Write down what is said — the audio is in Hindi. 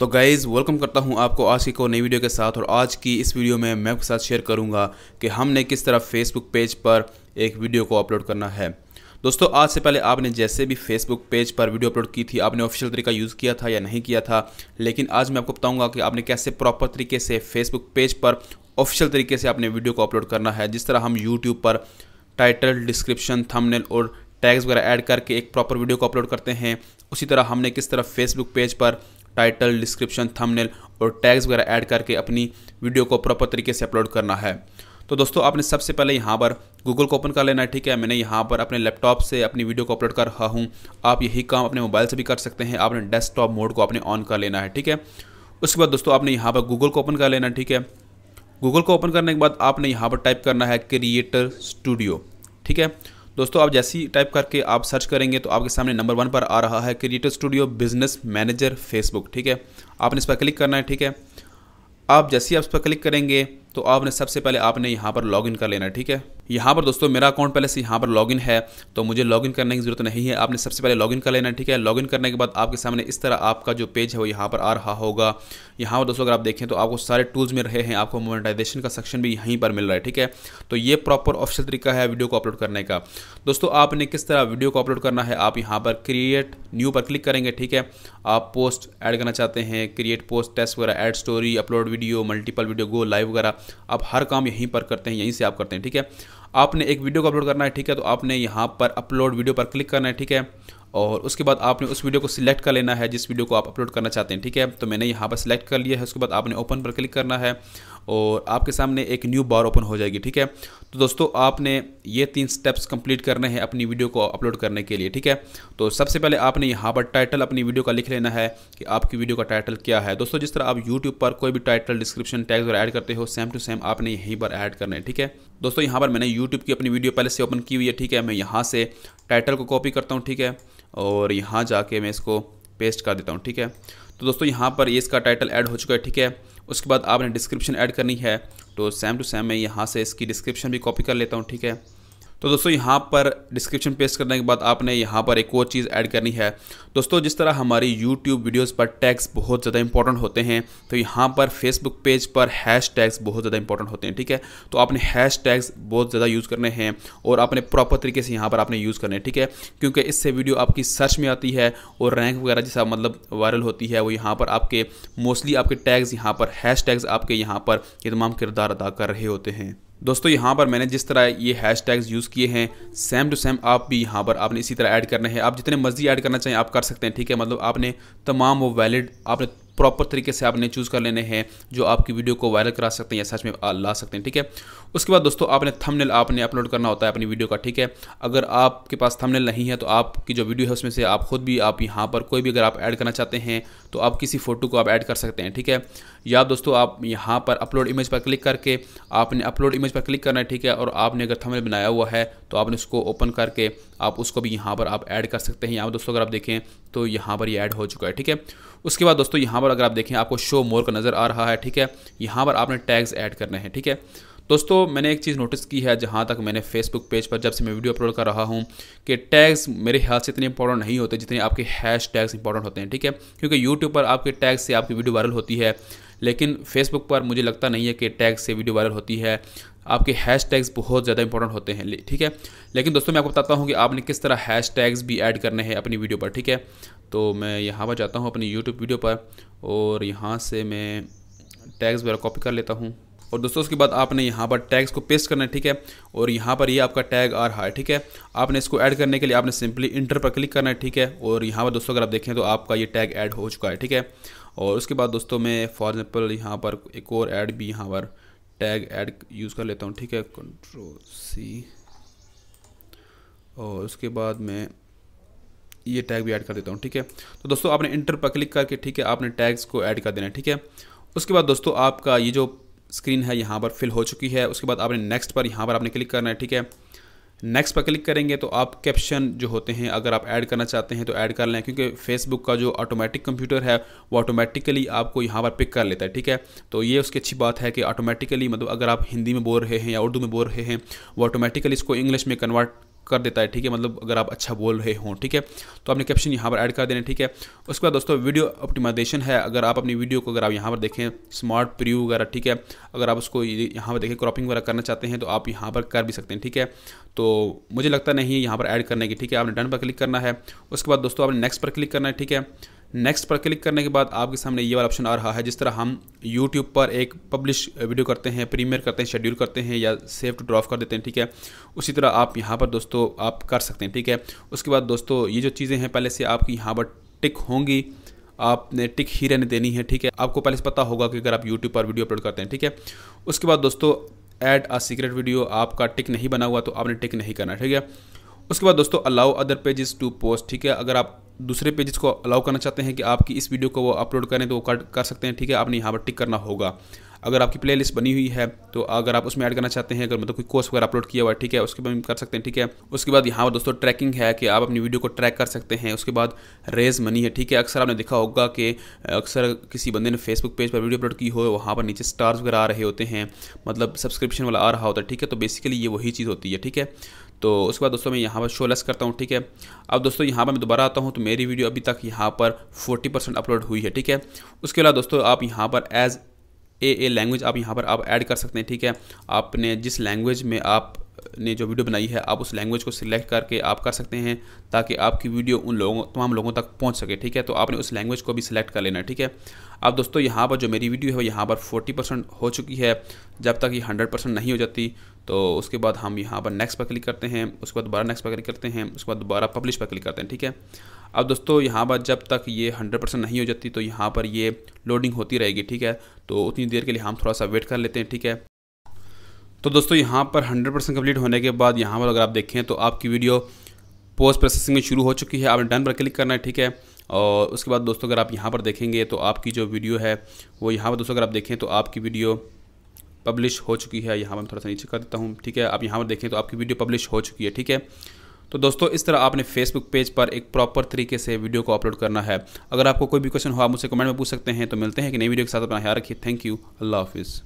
तो गाइज़ वेलकम करता हूं आपको आज की को नई वीडियो के साथ और आज की इस वीडियो में मैं आपके साथ शेयर करूंगा कि हमने किस तरह फेसबुक पेज पर एक वीडियो को अपलोड करना है दोस्तों आज से पहले आपने जैसे भी फेसबुक पेज पर वीडियो अपलोड की थी आपने ऑफिशियल तरीका यूज़ किया था या नहीं किया था लेकिन आज मैं आपको बताऊँगा कि आपने कैसे प्रॉपर तरीके से फेसबुक पेज पर ऑफिशियल तरीके से अपने वीडियो को अपलोड करना है जिस तरह हम यूट्यूब पर टाइटल डिस्क्रिप्शन थमनेल और टैग्स वगैरह ऐड करके एक प्रॉपर वीडियो को अपलोड करते हैं उसी तरह हमने किस तरह फेसबुक पेज पर टाइटल डिस्क्रिप्शन थंबनेल और टैग्स वगैरह ऐड करके अपनी वीडियो को प्रॉपर तरीके से अपलोड करना है तो दोस्तों आपने सबसे पहले यहाँ पर गूगल को ओपन कर लेना है ठीक है मैंने यहाँ पर अपने लैपटॉप से अपनी वीडियो को अपलोड कर रहा हूँ आप यही काम अपने मोबाइल से भी कर सकते हैं आपने डेस्कटॉप मोड को आपने ऑन कर लेना है ठीक है उसके बाद दोस्तों आपने यहाँ पर गूगल को ओपन कर लेना है ठीक है गूगल को ओपन करने के बाद आपने यहाँ पर टाइप करना है क्रिएटर स्टूडियो ठीक है दोस्तों आप जैसी टाइप करके आप सर्च करेंगे तो आपके सामने नंबर वन पर आ रहा है creator studio business manager Facebook ठीक है आपने इस पर क्लिक करना है ठीक है आप जैसे ही आप इस पर क्लिक करेंगे तो आपने सबसे पहले आपने यहाँ पर लॉगिन कर लेना है ठीक है यहाँ पर दोस्तों मेरा अकाउंट पहले से यहाँ पर लॉगिन है तो मुझे लॉगिन करने की ज़रूरत नहीं है आपने सबसे पहले लॉगिन कर लेना ठीक है लॉगिन करने के बाद आपके सामने इस तरह आपका जो पेज है वो यहाँ पर आ रहा होगा यहाँ पर दोस्तों अगर आप देखें तो आपको सारे टूल्स मिल रहे हैं आपको मोनेटाइजेशन का सेक्शन भी यहीं पर मिल रहा है ठीक है तो ये प्रॉपर ऑफिशियल तरीका है वीडियो को अपलोड करने का दोस्तों आपने किस तरह वीडियो को अपलोड करना है आप यहाँ पर क्रिएट न्यू पर क्लिक करेंगे ठीक है आप पोस्ट ऐड करना चाहते हैं क्रिएट पोस्ट टेस्ट वगैरह add story upload video multiple video go live वगैरह आप हर काम यहीं पर करते हैं यहीं से आप करते हैं ठीक है आपने एक वीडियो को अपलोड करना है ठीक है तो आपने यहाँ पर अपलोड वीडियो पर क्लिक करना है ठीक है और उसके बाद आपने उस वीडियो को सिलेक्ट कर लेना है जिस वीडियो को आप अपलोड करना चाहते हैं ठीक है तो मैंने यहाँ पर सिलेक्ट कर लिया है उसके बाद आपने ओपन पर क्लिक करना है और आपके सामने एक न्यू बार ओपन हो जाएगी ठीक है तो दोस्तों आपने ये तीन स्टेप्स कंप्लीट करने हैं अपनी वीडियो को अपलोड करने के लिए ठीक है तो सबसे पहले आपने यहाँ पर टाइटल अपनी वीडियो का लिख लेना है कि आपकी वीडियो का टाइटल क्या है दोस्तों जिस तरह आप यूट्यूब पर कोई भी टाइटल डिस्क्रिप्शन टैग्स वगैरह ऐड करते हो सेम टू सेम आपने यहीं पर ऐड करना है ठीक है दोस्तों यहाँ पर मैंने यूट्यूब की अपनी वीडियो पहले से ओपन की हुई है ठीक है मैं यहाँ से टाइटल को कॉपी करता हूँ ठीक है और यहाँ जाके मैं इसको पेस्ट कर देता हूँ ठीक है तो दोस्तों यहाँ पर ये इसका टाइटल ऐड हो चुका है ठीक है उसके बाद आपने डिस्क्रिप्शन ऐड करनी है तो सेम टू सेम मैं यहाँ से इसकी डिस्क्रिप्शन भी कॉपी कर लेता हूँ ठीक है तो दोस्तों यहाँ पर डिस्क्रिप्शन पेस्ट करने के बाद आपने यहाँ पर एक और चीज़ ऐड करनी है दोस्तों जिस तरह हमारी यूट्यूब वीडियोज़ पर टैग्स बहुत ज़्यादा इंपॉर्टेंट होते हैं तो यहाँ पर फेसबुक पेज पर हैश टैग्स बहुत ज़्यादा इंपॉर्टेंट होते हैं ठीक है तो आपने हैश टैग्स बहुत ज़्यादा यूज़ करने हैं और आपने प्रॉपर तरीके से यहाँ पर आपने यूज़ करने हैं ठीक है क्योंकि इससे वीडियो आपकी सर्च में आती है और रैंक वगैरह जैसा मतलब वायरल होती है वो यहाँ पर आपके मोस्टली आपके टैग्स यहाँ पर हैश टैग्स आपके यहाँ पर ये तमाम किरदार अदा कर रहे होते हैं दोस्तों यहाँ पर मैंने जिस तरह ये हैश टैग्स यूज़ किए हैं सेम टू सेम आप भी यहाँ पर आपने इसी तरह ऐड करने हैं आप जितने मर्जी ऐड करना चाहें आप कर सकते हैं ठीक है मतलब आपने तमाम वो वैलिड आपने प्रॉपर तरीके से आपने चूज़ कर लेने हैं जो आपकी वीडियो को वायरल करा सकते हैं या सच में ला सकते हैं ठीक है उसके बाद दोस्तों आपने थंबनेल आपने अपलोड करना होता है अपनी वीडियो का ठीक है अगर आपके पास थंबनेल नहीं है तो आपकी जो वीडियो है उसमें से आप खुद भी आप यहाँ पर कोई भी अगर आप ऐड करना चाहते हैं तो आप किसी फ़ोटो को आप ऐड कर सकते हैं ठीक है या दोस्तों आप यहाँ पर अपलोड इमेज पर क्लिक करके आपने अपलोड इमेज पर क्लिक करना है ठीक है और आपने अगर थंबनेल बनाया हुआ है तो आपने उसको ओपन करके आप उसको भी यहाँ पर आप ऐड कर सकते हैं यहाँ दोस्तों अगर आप देखें तो यहाँ पर ये यह ऐड हो चुका है ठीक है उसके बाद दोस्तों यहाँ पर अगर आप देखें आपको शो मोर का नज़र आ रहा है ठीक है यहाँ पर आपने टैग्स ऐड करने हैं ठीक है दोस्तों मैंने एक चीज़ नोटिस की है जहाँ तक मैंने फेसबुक पेज पर जब से मैं वीडियो अपलोड कर रहा हूँ कि टैग्स मेरे ख्याल से इतने इंपॉर्टेंट नहीं होते जितने आपके हैश टैग्स इंपॉर्टेंट होते हैं ठीक है क्योंकि यूट्यूब पर आपके टैग से आपकी वीडियो वायरल होती है लेकिन फेसबुक पर मुझे लगता नहीं है कि टैग से वीडियो वायरल होती है आपके हैश टैग्स बहुत ज़्यादा इंपॉर्टेंट होते हैं ठीक है लेकिन दोस्तों मैं आपको बताता हूँ कि आपने किस तरह हैश टैग्स भी ऐड करने हैं अपनी वीडियो पर ठीक है तो मैं यहाँ पर जाता हूँ अपनी यूट्यूब वीडियो पर और यहाँ से मैं टैग्स वगैरह कॉपी कर लेता हूँ और दोस्तों उसके बाद आपने यहाँ पर टैग्स को पेस्ट करना है ठीक है और यहाँ पर ये यह आपका टैग आ रहा है ठीक है आपने इसको ऐड करने के लिए आपने सिंपली इंटर पर क्लिक करना है ठीक है और यहाँ पर दोस्तों अगर आप देखें तो आपका ये टैग ऐड हो चुका है ठीक है और उसके बाद दोस्तों मैं फॉर एग्जाम्पल यहाँ पर एक और ऐड भी यहाँ पर टैग ऐड यूज़ कर लेता हूँ ठीक है कंट्रोल सी और उसके बाद मैं ये टैग भी ऐड कर देता हूँ ठीक है तो दोस्तों आपने इंटर पर क्लिक करके ठीक है आपने टैग्स को ऐड कर देना है ठीक है उसके बाद दोस्तों आपका ये जो स्क्रीन है यहाँ पर फिल हो चुकी है उसके बाद आपने नेक्स्ट पर यहाँ पर आपने क्लिक करना है ठीक है नेक्स्ट पर क्लिक करेंगे तो आप कैप्शन जो होते हैं अगर आप ऐड करना चाहते हैं तो ऐड कर लें क्योंकि फेसबुक का जो ऑटोमेटिक कंप्यूटर है वो ऑटोमेटिकली आपको यहाँ पर पिक कर लेता है ठीक है तो ये उसकी अच्छी बात है कि ऑटोमेटिकली मतलब अगर आप हिंदी में बोल रहे हैं या उर्दू में बोल रहे हैं वो ऑटोमेटिकली इसको इंग्लिश में कन्वर्ट कर देता है ठीक है मतलब अगर आप अच्छा बोल रहे हो ठीक है तो आपने कैप्शन यहाँ पर ऐड कर देना ठीक है उसके बाद दोस्तों वीडियो ऑप्टिमाइजेशन है अगर आप अपनी वीडियो को अगर आप यहाँ पर देखें स्मार्ट प्रियो वगैरह ठीक है अगर आप उसको यहाँ पर देखें क्रॉपिंग वगैरह करना चाहते हैं तो आप यहाँ पर कर भी सकते हैं ठीक है तो मुझे लगता नहीं यहाँ पर ऐड करने की ठीक है आपने डन पर क्लिक करना है उसके बाद दोस्तों आपने नेक्स्ट पर क्लिक करना है ठीक है नेक्स्ट पर क्लिक करने के बाद आपके सामने ये वाला ऑप्शन आ रहा है जिस तरह हम यूट्यूब पर एक पब्लिश वीडियो करते हैं प्रीमियर करते हैं शेड्यूल करते हैं या सेव टू ड्रॉफ कर देते हैं ठीक है उसी तरह आप यहाँ पर दोस्तों आप कर सकते हैं ठीक है उसके बाद दोस्तों ये जो चीज़ें हैं पहले से आपकी यहाँ पर टिक होंगी आपने टिक ही रहने देनी है ठीक है आपको पहले से पता होगा कि अगर आप यूट्यूब पर वीडियो अपलोड करते हैं ठीक है उसके बाद दोस्तों एड आ सीक्रेट वीडियो आपका टिक नहीं बना हुआ तो आपने टिक नहीं करना ठीक है उसके बाद दोस्तों allow other pages to post ठीक है अगर आप दूसरे पेजेस को अलाउ करना चाहते हैं कि आपकी इस वीडियो को वो अपलोड करें तो वो कर, कर सकते हैं ठीक है आपने यहाँ पर टिक करना होगा अगर आपकी प्लेलिस्ट बनी हुई है तो अगर आप उसमें ऐड करना चाहते हैं अगर मतलब कोई कोर्स वगैरह अपलोड किया हुआ है ठीक है उसके बाद कर सकते हैं ठीक है उसके बाद यहाँ पर दोस्तों ट्रैकिंग है कि आप अपनी वीडियो को ट्रैक कर सकते हैं उसके बाद रेज मनी है ठीक है अक्सर आपने देखा होगा कि अक्सर किसी बंदे ने फेसबुक पेज पर वीडियो अपलोड की हो वहाँ पर नीचे स्टार्स वगैरह आ रहे होते हैं मतलब सब्सक्रिप्शन वाला आ रहा होता है ठीक है तो बेसिकली ये वही चीज़ होती है ठीक है तो उसके बाद दोस्तों मैं यहाँ पर शो लेस करता हूँ ठीक है अब दोस्तों यहाँ पर मैं दोबारा आता हूँ तो मेरी वीडियो अभी तक यहाँ पर फोर्टी परसेंट अपलोड हुई है ठीक है उसके अलावा दोस्तों आप यहाँ पर एज ए ए लैंग्वेज आप यहाँ पर आप ऐड कर सकते हैं ठीक है आपने जिस लैंग्वेज में आप ने जो वीडियो बनाई है आप उस लैंग्वेज को सिलेक्ट करके आप कर सकते हैं ताकि आपकी वीडियो उन लोगों तमाम लोगों तक पहुंच सके ठीक है तो आपने उस लैंग्वेज को भी सिलेक्ट कर लेना ठीक है अब दोस्तों यहाँ पर जो मेरी वीडियो है वो यहाँ पर 40 परसेंट हो चुकी है जब तक ये 100 परसेंट नहीं हो जाती तो उसके बाद हम यहाँ पर नेक्स्ट पर क्लिक करते हैं उसके बाद दोबारा नेक्स्ट पर क्लिक करते हैं उसके बाद दोबारा पब्लिश पर क्लिक करते हैं ठीक है अब दोस्तों यहाँ पर जब तक ये हंड्रेड परसेंट नहीं हो जाती तो यहाँ पर ये लोडिंग होती रहेगी ठीक है तो उतनी देर के लिए हम थोड़ा सा वेट कर लेते हैं ठीक है तो दोस्तों यहाँ पर 100 परसेंट कम्प्लीट होने के बाद यहाँ पर अगर आप देखें तो आपकी वीडियो पोस्ट प्रोसेसिंग में शुरू हो चुकी है आपने डन पर क्लिक करना है ठीक है और उसके बाद दोस्तों अगर आप यहाँ पर देखेंगे तो आपकी जो वीडियो है वो यहाँ पर दोस्तों अगर आप देखें तो आपकी वीडियो पब्लिश हो चुकी है यहाँ पर मैं थोड़ा सा नीचे कर देता हूँ ठीक है आप यहाँ पर देखें तो आपकी वीडियो पब्लिश हो चुकी है ठीक है तो दोस्तों इस तरह आपने फेसबुक पेज पर एक प्रॉपर तरीके से वीडियो को अपलोड करना है अगर आपको कोई भी क्वेश्चन हो आप मुझसे कमेंट में पूछ सकते हैं तो मिलते हैं कि नई वीडियो के साथ अपना ख्याल रखिए थैंक यू अल्लाह हाफिज़